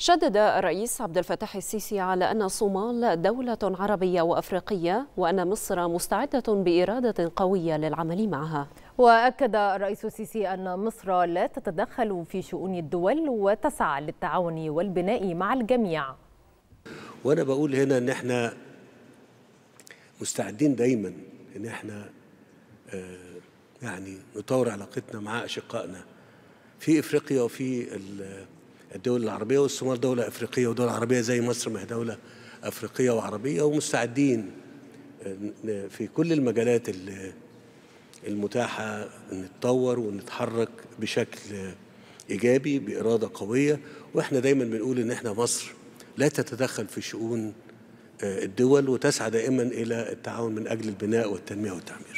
شدد الرئيس عبد الفتاح السيسي على أن الصومال دولة عربية وأفريقية وأن مصر مستعدة بإرادة قوية للعمل معها وأكد الرئيس السيسي أن مصر لا تتدخل في شؤون الدول وتسعى للتعاون والبناء مع الجميع وأنا بقول هنا أن احنا مستعدين دايما أن احنا آه، يعني نطور علاقتنا مع أشقائنا في إفريقيا وفي الدول العربية والصومال دولة أفريقية ودولة عربية زي مصر ما هي دولة أفريقية وعربية ومستعدين آه، في كل المجالات المتاحة نتطور ونتحرك بشكل إيجابي بإرادة قوية وإحنا دايما بنقول إن إحنا مصر لا تتدخل في شؤون آه، الدول وتسعى دائما إلى التعاون من أجل البناء والتنمية والتعمير